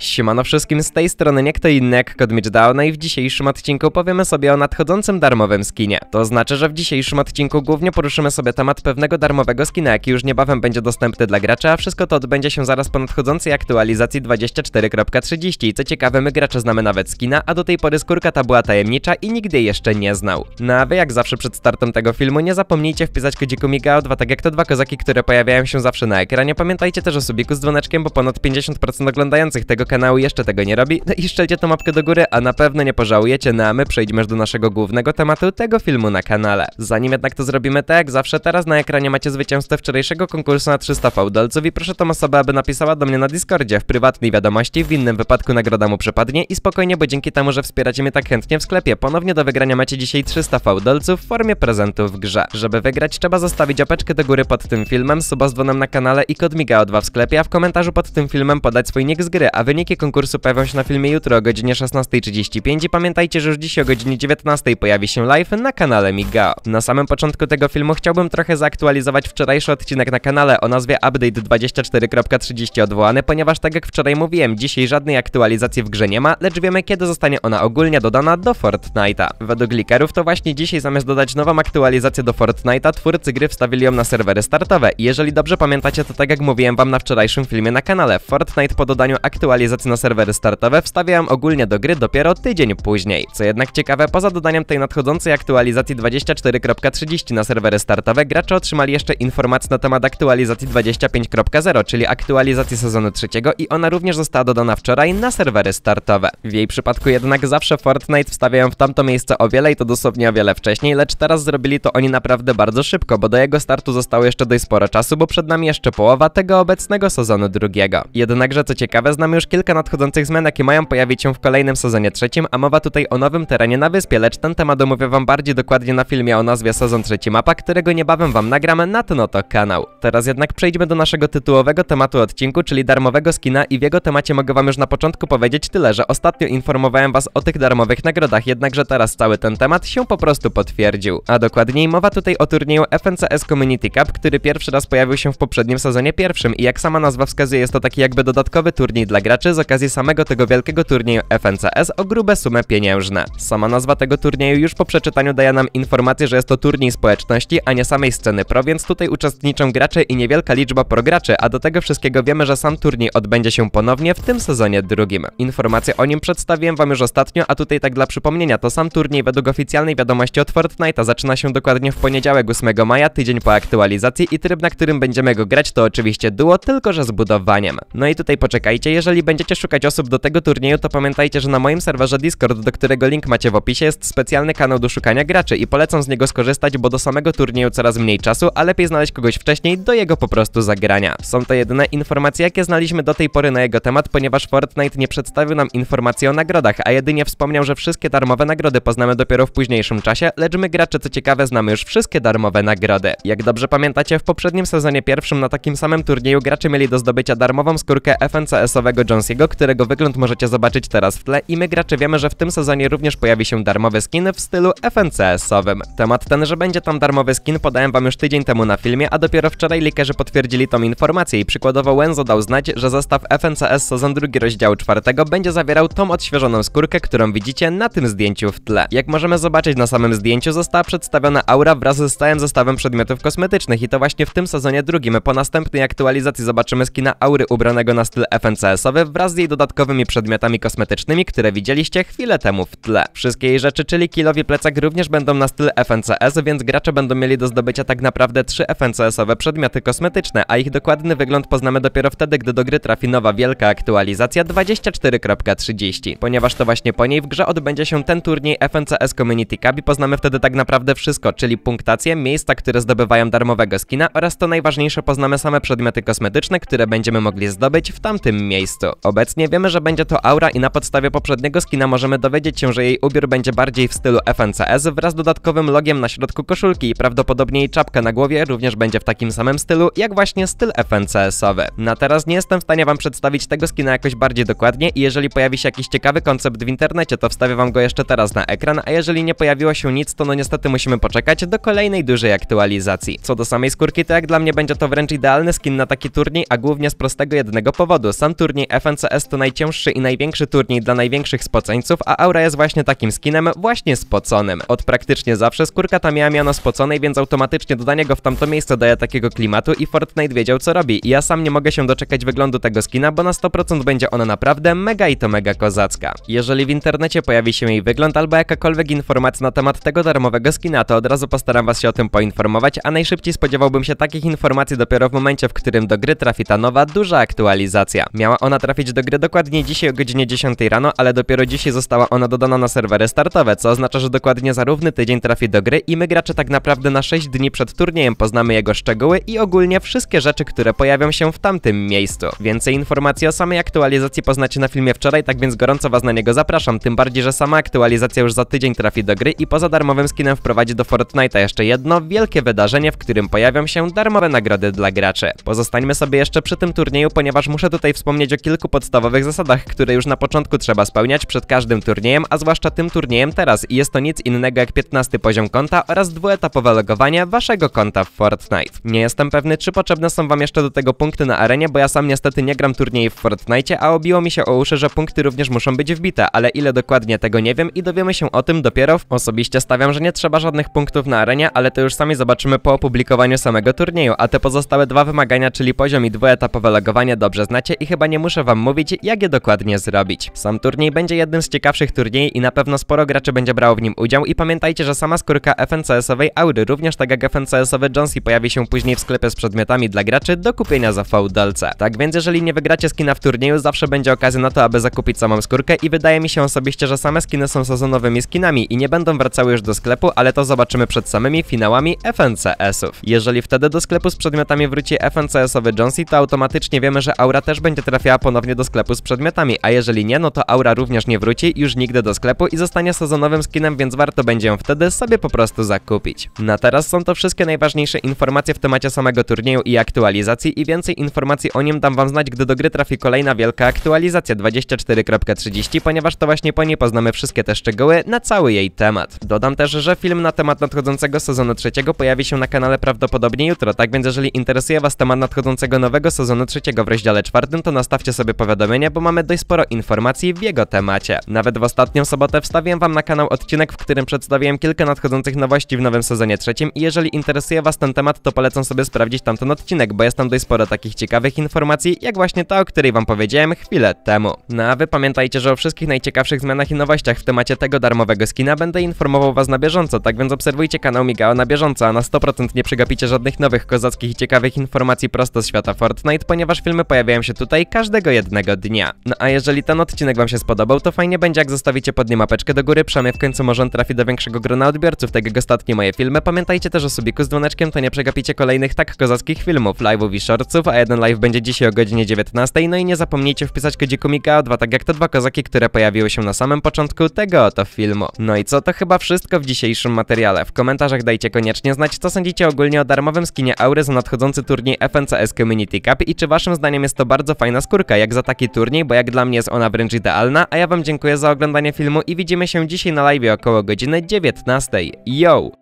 Siemano wszystkim, z tej strony nie kto inny jak Kodmicz no i w dzisiejszym odcinku powiemy sobie o nadchodzącym darmowym skinie. To znaczy, że w dzisiejszym odcinku głównie poruszymy sobie temat pewnego darmowego skina, jaki już niebawem będzie dostępny dla gracza. a wszystko to odbędzie się zaraz po nadchodzącej aktualizacji 24.30. Co ciekawe, my gracze znamy nawet skina, a do tej pory skórka ta była tajemnicza i nigdy jeszcze nie znał. No a wy jak zawsze przed startem tego filmu nie zapomnijcie wpisać kodziku Migao 2, tak jak to dwa kozaki, które pojawiają się zawsze na ekranie. Pamiętajcie też o subiku z dzwoneczkiem, bo ponad 50% oglądających tego kanału jeszcze tego nie robi, no i szczelcie tą mapkę do góry, a na pewno nie pożałujecie, no a my już do naszego głównego tematu tego filmu na kanale. Zanim jednak to zrobimy, tak jak zawsze, teraz na ekranie macie zwycięzcę wczorajszego konkursu na 300 fałdolców i proszę tą osobę, aby napisała do mnie na Discordzie w prywatnej wiadomości, w innym wypadku nagroda mu przepadnie i spokojnie, bo dzięki temu, że wspieracie mnie tak chętnie w sklepie, ponownie do wygrania macie dzisiaj 300 fałdolców w formie prezentów w grze. Żeby wygrać, trzeba zostawić apeczkę do góry pod tym filmem, suba z dzwonem na kanale i kod migao 2 w sklepie, a w komentarzu pod tym filmem podać swój nick z gry, a wynik Wyniki konkursu pojawią się na filmie jutro o godzinie 16.35 i pamiętajcie, że już dziś o godzinie 19.00 pojawi się live na kanale Miga. Na samym początku tego filmu chciałbym trochę zaktualizować wczorajszy odcinek na kanale o nazwie Update 24.30 odwołany, ponieważ tak jak wczoraj mówiłem, dzisiaj żadnej aktualizacji w grze nie ma, lecz wiemy kiedy zostanie ona ogólnie dodana do Fortnite'a. Według likerów to właśnie dzisiaj zamiast dodać nową aktualizację do Fortnite'a, twórcy gry wstawili ją na serwery startowe i jeżeli dobrze pamiętacie, to tak jak mówiłem wam na wczorajszym filmie na kanale, Fortnite po dodaniu aktualizacji aktualizacji na serwery startowe wstawiałem ogólnie do gry dopiero tydzień później. Co jednak ciekawe, poza dodaniem tej nadchodzącej aktualizacji 24.30 na serwery startowe, gracze otrzymali jeszcze informację na temat aktualizacji 25.0, czyli aktualizacji sezonu trzeciego i ona również została dodana wczoraj na serwery startowe. W jej przypadku jednak zawsze Fortnite wstawiają w tamto miejsce o wiele i to dosłownie o wiele wcześniej, lecz teraz zrobili to oni naprawdę bardzo szybko, bo do jego startu zostało jeszcze dość sporo czasu, bo przed nami jeszcze połowa tego obecnego sezonu drugiego. Jednakże co ciekawe, znamy już kilka kilka nadchodzących zmian, jakie mają pojawić się w kolejnym sezonie trzecim, a mowa tutaj o nowym terenie na wyspie, lecz ten temat omówię wam bardziej dokładnie na filmie o nazwie sezon trzeci mapa, którego niebawem wam nagram na ten oto kanał. Teraz jednak przejdźmy do naszego tytułowego tematu odcinku, czyli darmowego skina i w jego temacie mogę wam już na początku powiedzieć tyle, że ostatnio informowałem was o tych darmowych nagrodach, jednakże teraz cały ten temat się po prostu potwierdził. A dokładniej mowa tutaj o turnieju FNCS Community Cup, który pierwszy raz pojawił się w poprzednim sezonie pierwszym i jak sama nazwa wskazuje jest to taki jakby dodatkowy turniej dla graczy, z okazji samego tego wielkiego turnieju FNCS o grube sumy pieniężne. Sama nazwa tego turnieju już po przeczytaniu daje nam informację, że jest to turniej społeczności, a nie samej sceny pro, więc tutaj uczestniczą gracze i niewielka liczba prograczy, a do tego wszystkiego wiemy, że sam turniej odbędzie się ponownie w tym sezonie drugim. Informacje o nim przedstawiłem wam już ostatnio, a tutaj tak dla przypomnienia, to sam turniej według oficjalnej wiadomości od Fortnite'a zaczyna się dokładnie w poniedziałek 8 maja, tydzień po aktualizacji i tryb, na którym będziemy go grać to oczywiście duo, tylko że z budowaniem. No i tutaj poczekajcie, jeżeli będziecie szukać osób do tego turnieju, to pamiętajcie, że na moim serwerze Discord, do którego link macie w opisie, jest specjalny kanał do szukania graczy i polecam z niego skorzystać, bo do samego turnieju coraz mniej czasu, a lepiej znaleźć kogoś wcześniej do jego po prostu zagrania. Są to jedyne informacje, jakie znaliśmy do tej pory na jego temat, ponieważ Fortnite nie przedstawił nam informacji o nagrodach, a jedynie wspomniał, że wszystkie darmowe nagrody poznamy dopiero w późniejszym czasie, lecz my gracze co ciekawe znamy już wszystkie darmowe nagrody. Jak dobrze pamiętacie, w poprzednim sezonie pierwszym na takim samym turnieju gracze mieli do zdobycia darmową skórkę FNCS-owego John Jonesiego, którego wygląd możecie zobaczyć teraz w tle i my gracze wiemy, że w tym sezonie również pojawi się darmowy skin w stylu FNCS-owym. Temat ten, że będzie tam darmowy skin podałem wam już tydzień temu na filmie, a dopiero wczoraj likerzy potwierdzili tą informację i przykładowo Wenzo dał znać, że zestaw FNCS sezon drugi rozdziału czwartego będzie zawierał tą odświeżoną skórkę, którą widzicie na tym zdjęciu w tle. Jak możemy zobaczyć na samym zdjęciu została przedstawiona aura wraz z stałym zestawem przedmiotów kosmetycznych i to właśnie w tym sezonie drugim. Po następnej aktualizacji zobaczymy skina aury ubranego na styl FNCS-owy wraz z jej dodatkowymi przedmiotami kosmetycznymi, które widzieliście chwilę temu w tle. Wszystkie jej rzeczy, czyli kilowie plecak również będą na styl FNCS, więc gracze będą mieli do zdobycia tak naprawdę trzy FNCS-owe przedmioty kosmetyczne, a ich dokładny wygląd poznamy dopiero wtedy, gdy do gry trafi nowa wielka aktualizacja 24.30. Ponieważ to właśnie po niej w grze odbędzie się ten turniej FNCS Community Cup i poznamy wtedy tak naprawdę wszystko, czyli punktacje, miejsca, które zdobywają darmowego skina oraz to najważniejsze poznamy same przedmioty kosmetyczne, które będziemy mogli zdobyć w tamtym miejscu. Obecnie wiemy, że będzie to Aura i na podstawie poprzedniego skina możemy dowiedzieć się, że jej ubiór będzie bardziej w stylu FNCS wraz z dodatkowym logiem na środku koszulki i prawdopodobnie jej czapka na głowie również będzie w takim samym stylu, jak właśnie styl FNCS-owy. Na no teraz nie jestem w stanie wam przedstawić tego skina jakoś bardziej dokładnie i jeżeli pojawi się jakiś ciekawy koncept w internecie, to wstawię wam go jeszcze teraz na ekran, a jeżeli nie pojawiło się nic, to no niestety musimy poczekać do kolejnej dużej aktualizacji. Co do samej skórki, to jak dla mnie będzie to wręcz idealny skin na taki turniej, a głównie z prostego jednego powodu. Sam turniej FNCS FNCS to najcięższy i największy turniej dla największych spoceńców, a Aura jest właśnie takim skinem, właśnie spoconym. Od praktycznie zawsze skórka ta miała miano spoconej, więc automatycznie dodanie go w tamto miejsce daje takiego klimatu i Fortnite wiedział co robi. ja sam nie mogę się doczekać wyglądu tego skina, bo na 100% będzie ona naprawdę mega i to mega kozacka. Jeżeli w internecie pojawi się jej wygląd albo jakakolwiek informacja na temat tego darmowego skina, to od razu postaram was się o tym poinformować, a najszybciej spodziewałbym się takich informacji dopiero w momencie, w którym do gry trafi ta nowa, duża aktualizacja. Miała ona trafić trafić do gry dokładnie dzisiaj o godzinie 10 rano, ale dopiero dzisiaj została ona dodana na serwery startowe, co oznacza, że dokładnie za równy tydzień trafi do gry i my gracze tak naprawdę na 6 dni przed turniejem poznamy jego szczegóły i ogólnie wszystkie rzeczy, które pojawią się w tamtym miejscu. Więcej informacji o samej aktualizacji poznacie na filmie wczoraj, tak więc gorąco was na niego zapraszam, tym bardziej, że sama aktualizacja już za tydzień trafi do gry i poza darmowym skinem wprowadzi do Fortnite'a jeszcze jedno wielkie wydarzenie, w którym pojawią się darmowe nagrody dla graczy. Pozostańmy sobie jeszcze przy tym turnieju, ponieważ muszę tutaj wspomnieć o kilku podstawowych zasadach, które już na początku trzeba spełniać przed każdym turniejem, a zwłaszcza tym turniejem teraz i jest to nic innego jak 15 poziom konta oraz dwuetapowe logowanie waszego konta w Fortnite. Nie jestem pewny, czy potrzebne są wam jeszcze do tego punkty na arenie, bo ja sam niestety nie gram turniej w Fortnite, a obiło mi się o uszy, że punkty również muszą być wbite, ale ile dokładnie tego nie wiem i dowiemy się o tym dopiero. Osobiście stawiam, że nie trzeba żadnych punktów na arenie, ale to już sami zobaczymy po opublikowaniu samego turnieju, a te pozostałe dwa wymagania, czyli poziom i dwuetapowe logowanie dobrze znacie i chyba nie muszę wam mówić, jak je dokładnie zrobić. Sam turniej będzie jednym z ciekawszych turniejów i na pewno sporo graczy będzie brało w nim udział i pamiętajcie, że sama skórka FNCS-owej aury, również tak jak FNCS-owy Jonesy pojawi się później w sklepie z przedmiotami dla graczy do kupienia za fałdolce. Tak więc jeżeli nie wygracie skina w turnieju, zawsze będzie okazja na to, aby zakupić samą skórkę i wydaje mi się osobiście, że same skiny są sezonowymi skinami i nie będą wracały już do sklepu, ale to zobaczymy przed samymi finałami FNCS-ów. Jeżeli wtedy do sklepu z przedmiotami wróci FNCS-owy Jonesy, to automatycznie wiemy, że aura też będzie trafiała ponownie ponownie do sklepu z przedmiotami, a jeżeli nie, no to Aura również nie wróci już nigdy do sklepu i zostanie sezonowym skinem, więc warto będzie ją wtedy sobie po prostu zakupić. Na teraz są to wszystkie najważniejsze informacje w temacie samego turnieju i aktualizacji i więcej informacji o nim dam wam znać, gdy do gry trafi kolejna wielka aktualizacja 24.30, ponieważ to właśnie po niej poznamy wszystkie te szczegóły na cały jej temat. Dodam też, że film na temat nadchodzącego sezonu trzeciego pojawi się na kanale prawdopodobnie jutro, tak więc jeżeli interesuje was temat nadchodzącego nowego sezonu trzeciego w rozdziale czwartym, to nastawcie sobie sobie powiadomienia, bo mamy dość sporo informacji w jego temacie. Nawet w ostatnią sobotę wstawiłem wam na kanał odcinek, w którym przedstawiłem kilka nadchodzących nowości w nowym sezonie trzecim i jeżeli interesuje was ten temat, to polecam sobie sprawdzić tamten odcinek, bo jest tam dość sporo takich ciekawych informacji, jak właśnie ta, o której wam powiedziałem chwilę temu. No a wy pamiętajcie, że o wszystkich najciekawszych zmianach i nowościach w temacie tego darmowego skina będę informował was na bieżąco, tak więc obserwujcie kanał Migao na bieżąco, a na 100% nie przegapicie żadnych nowych kozackich i ciekawych informacji prosto z świata Fortnite, ponieważ filmy pojawiają się tutaj każdego jednego jednego dnia. No a jeżeli ten odcinek wam się spodobał, to fajnie będzie jak zostawicie pod nim apeczkę do góry, przynajmniej w końcu może on trafi do większego grona odbiorców, tak jak ostatnie moje filmy. Pamiętajcie też o subiku z dzwoneczkiem, to nie przegapicie kolejnych tak kozackich filmów, live'ów i shortsów, a jeden live będzie dzisiaj o godzinie 19, no i nie zapomnijcie wpisać kodziku Mikao2, tak jak te dwa kozaki, które pojawiły się na samym początku tego oto filmu. No i co, to chyba wszystko w dzisiejszym materiale. W komentarzach dajcie koniecznie znać, co sądzicie ogólnie o darmowym skinie Aury za nadchodzący turniej FNCS Community Cup i czy waszym zdaniem jest to bardzo fajna skórka, jak za taki turniej, bo jak dla mnie jest ona wręcz idealna, a ja wam dziękuję za oglądanie filmu i widzimy się dzisiaj na live około godziny 19. Yo!